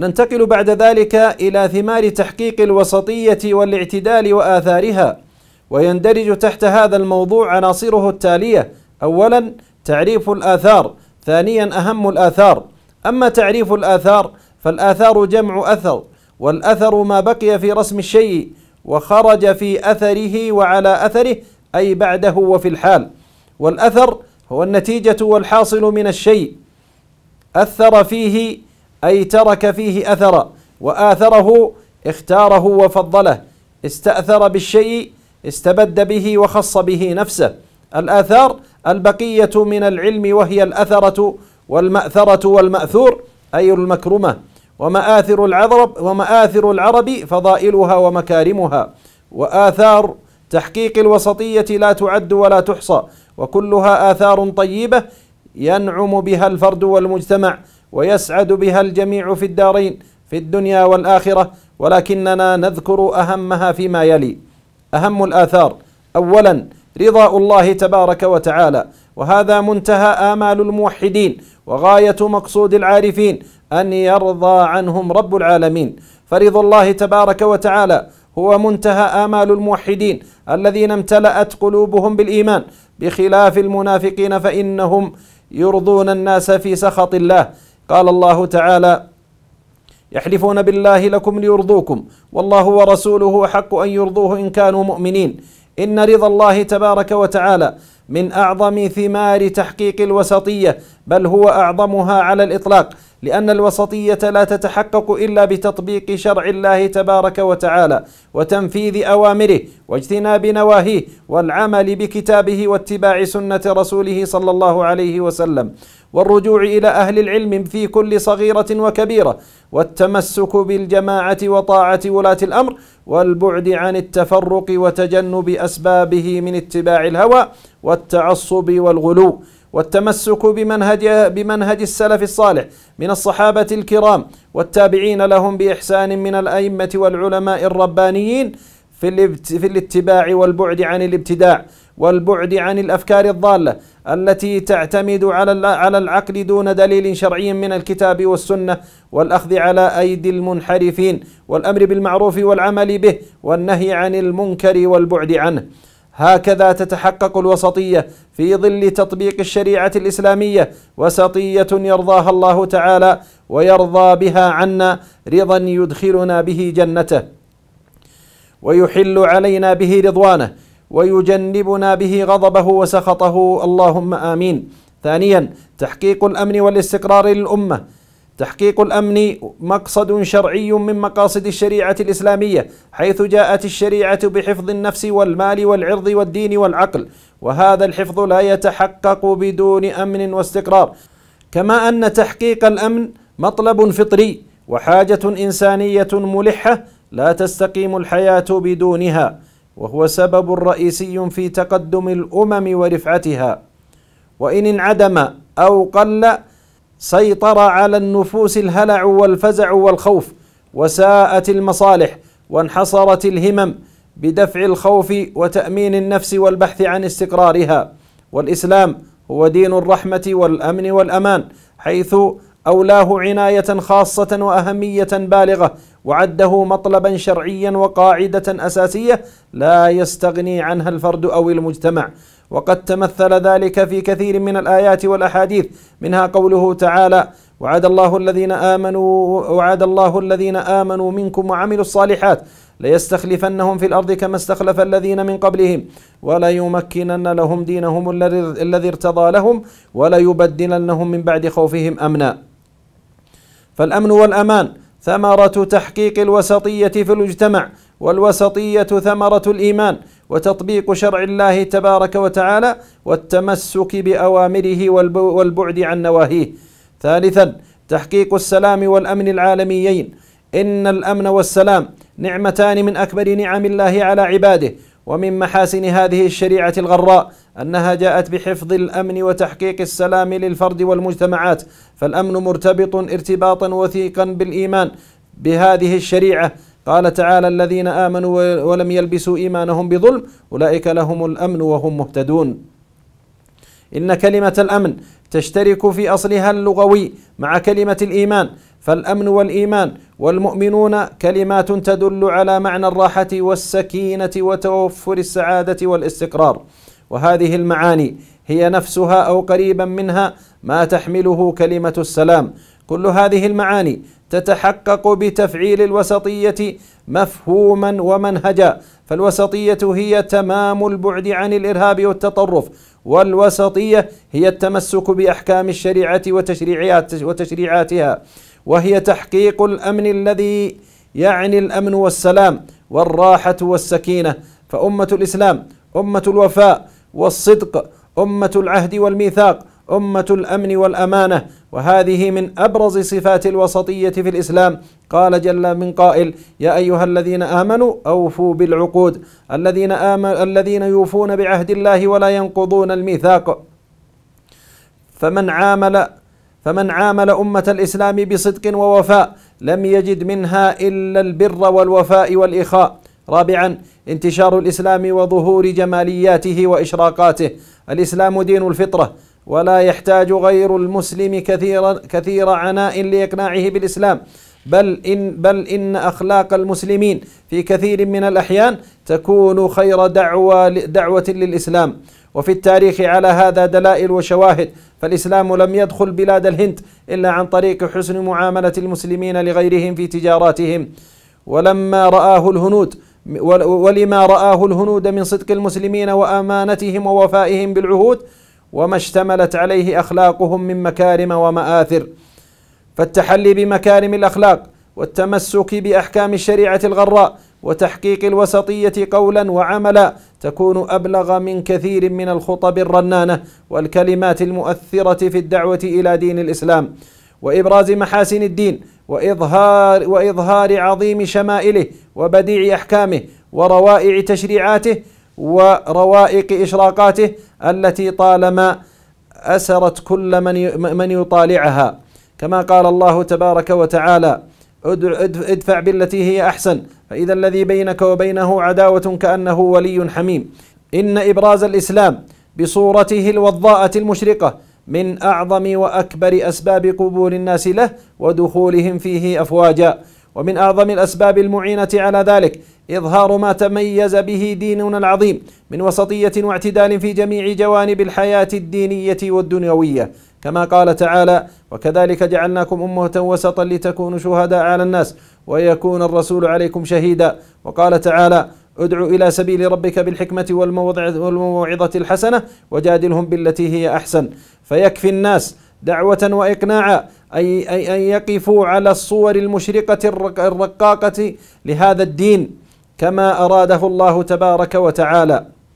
ننتقل بعد ذلك إلى ثمار تحقيق الوسطية والاعتدال وآثارها ويندرج تحت هذا الموضوع عناصره التالية أولا تعريف الآثار ثانيا أهم الآثار أما تعريف الآثار فالآثار جمع أثر والأثر ما بقي في رسم الشيء وخرج في أثره وعلى أثره أي بعده وفي الحال والأثر هو النتيجة والحاصل من الشيء أثر فيه أي ترك فيه أثرا وآثره اختاره وفضله استأثر بالشيء استبد به وخص به نفسه الآثار البقية من العلم وهي الأثرة والمأثرة والمأثور أي المكرمة ومآثر العرب ومآثر العرب فضائلها ومكارمها وآثار تحقيق الوسطية لا تعد ولا تحصى وكلها آثار طيبة ينعم بها الفرد والمجتمع ويسعد بها الجميع في الدارين في الدنيا والاخره ولكننا نذكر اهمها فيما يلي اهم الاثار اولا رضاء الله تبارك وتعالى وهذا منتهى امال الموحدين وغايه مقصود العارفين ان يرضى عنهم رب العالمين فرضا الله تبارك وتعالى هو منتهى آمال الموحدين الذين امتلأت قلوبهم بالإيمان بخلاف المنافقين فإنهم يرضون الناس في سخط الله قال الله تعالى يحلفون بالله لكم ليرضوكم والله ورسوله حق ان يرضوه ان كانوا مؤمنين ان رضا الله تبارك وتعالى من اعظم ثمار تحقيق الوسطيه بل هو اعظمها على الاطلاق لأن الوسطية لا تتحقق إلا بتطبيق شرع الله تبارك وتعالى وتنفيذ أوامره واجتناب نواهيه والعمل بكتابه واتباع سنة رسوله صلى الله عليه وسلم والرجوع إلى أهل العلم في كل صغيرة وكبيرة والتمسك بالجماعة وطاعة ولاة الأمر والبعد عن التفرق وتجنب أسبابه من اتباع الهوى والتعصب والغلو والتمسك بمنهج بمنهج السلف الصالح من الصحابة الكرام والتابعين لهم بإحسان من الأئمة والعلماء الربانيين في في الاتباع والبعد عن الابتداع والبعد عن الافكار الضاله التي تعتمد على على العقل دون دليل شرعي من الكتاب والسنه والاخذ على ايدي المنحرفين والامر بالمعروف والعمل به والنهي عن المنكر والبعد عنه هكذا تتحقق الوسطيه في ظل تطبيق الشريعه الاسلاميه وسطيه يرضاها الله تعالى ويرضى بها عنا رضا يدخلنا به جنته ويحل علينا به رضوانه ويجنبنا به غضبه وسخطه اللهم امين ثانيا تحقيق الامن والاستقرار للامه تحقيق الامن مقصد شرعي من مقاصد الشريعه الاسلاميه حيث جاءت الشريعه بحفظ النفس والمال والعرض والدين والعقل وهذا الحفظ لا يتحقق بدون امن واستقرار كما ان تحقيق الامن مطلب فطري وحاجه انسانيه ملحه لا تستقيم الحياه بدونها وهو سبب رئيسي في تقدم الامم ورفعتها وان انعدم او قل سيطر على النفوس الهلع والفزع والخوف وساءت المصالح وانحصرت الهمم بدفع الخوف وتامين النفس والبحث عن استقرارها والاسلام هو دين الرحمه والامن والامان حيث اولاه عنايه خاصه واهميه بالغه وعده مطلبا شرعيا وقاعده اساسيه لا يستغني عنها الفرد او المجتمع وقد تمثل ذلك في كثير من الآيات والأحاديث منها قوله تعالى وعد الله الذين آمنوا وعد الله الذين آمنوا منكم وعملوا الصالحات ليستخلفنهم في الأرض كما استخلف الذين من قبلهم وليمكنن لهم دينهم الذي ارتضى لهم وليبدلنهم من بعد خوفهم أمنا فالأمن والأمان ثمرة تحقيق الوسطية في المجتمع والوسطية ثمرة الإيمان وتطبيق شرع الله تبارك وتعالى والتمسك باوامره والبعد عن نواهيه ثالثا تحقيق السلام والامن العالميين ان الامن والسلام نعمتان من اكبر نعم الله على عباده ومن محاسن هذه الشريعه الغراء انها جاءت بحفظ الامن وتحقيق السلام للفرد والمجتمعات فالامن مرتبط ارتباطا وثيقا بالايمان بهذه الشريعه قال تعالى الذين آمنوا ولم يلبسوا إيمانهم بظلم أولئك لهم الأمن وهم مهتدون إن كلمة الأمن تشترك في أصلها اللغوي مع كلمة الإيمان فالأمن والإيمان والمؤمنون كلمات تدل على معنى الراحة والسكينة وتوفر السعادة والاستقرار وهذه المعاني هي نفسها أو قريبا منها ما تحمله كلمة السلام كل هذه المعاني تتحقق بتفعيل الوسطيه مفهوما ومنهجا فالوسطيه هي تمام البعد عن الارهاب والتطرف والوسطيه هي التمسك باحكام الشريعه وتشريعات وتشريعاتها وهي تحقيق الامن الذي يعني الامن والسلام والراحه والسكينه فامه الاسلام امه الوفاء والصدق امه العهد والميثاق أمة الأمن والأمانة وهذه من أبرز صفات الوسطية في الإسلام قال جل من قائل يا أيها الذين آمنوا أوفوا بالعقود الذين, آمن الذين يوفون بعهد الله ولا ينقضون الميثاق فمن عامل فمن عامل أمة الإسلام بصدق ووفاء لم يجد منها إلا البر والوفاء والإخاء رابعا انتشار الإسلام وظهور جمالياته وإشراقاته الإسلام دين الفطرة ولا يحتاج غير المسلم كثيرا كثير عناء لإقناعه بالإسلام بل إن بل إن أخلاق المسلمين في كثير من الأحيان تكون خير دعوة دعوة للإسلام وفي التاريخ على هذا دلائل وشواهد فالإسلام لم يدخل بلاد الهند إلا عن طريق حسن معاملة المسلمين لغيرهم في تجاراتهم ولما رآه الهنود ولما رآه الهنود من صدق المسلمين وأمانتهم ووفائهم بالعهود وما اشتملت عليه اخلاقهم من مكارم وماثر فالتحلي بمكارم الاخلاق والتمسك باحكام الشريعه الغراء وتحقيق الوسطيه قولا وعملا تكون ابلغ من كثير من الخطب الرنانه والكلمات المؤثره في الدعوه الى دين الاسلام وابراز محاسن الدين واظهار واظهار عظيم شمائله وبديع احكامه وروائع تشريعاته وروائق إشراقاته التي طالما أسرت كل من من يطالعها كما قال الله تبارك وتعالى ادفع بالتي هي أحسن فإذا الذي بينك وبينه عداوة كأنه ولي حميم إن إبراز الإسلام بصورته الوضاءة المشرقة من أعظم وأكبر أسباب قبول الناس له ودخولهم فيه أفواجا ومن أعظم الأسباب المعينة على ذلك إظهار ما تميز به ديننا العظيم من وسطية واعتدال في جميع جوانب الحياة الدينية والدنيوية كما قال تعالى وكذلك جعلناكم أمة وسطا لتكونوا شهداء على الناس ويكون الرسول عليكم شهيدا وقال تعالى ادعوا إلى سبيل ربك بالحكمة والموعظة الحسنة وجادلهم بالتي هي أحسن فيكفي الناس دعوة وإقناعا أي, أن يقفوا على الصور المشرقة الرقاقة لهذا الدين كما أراده الله تبارك وتعالى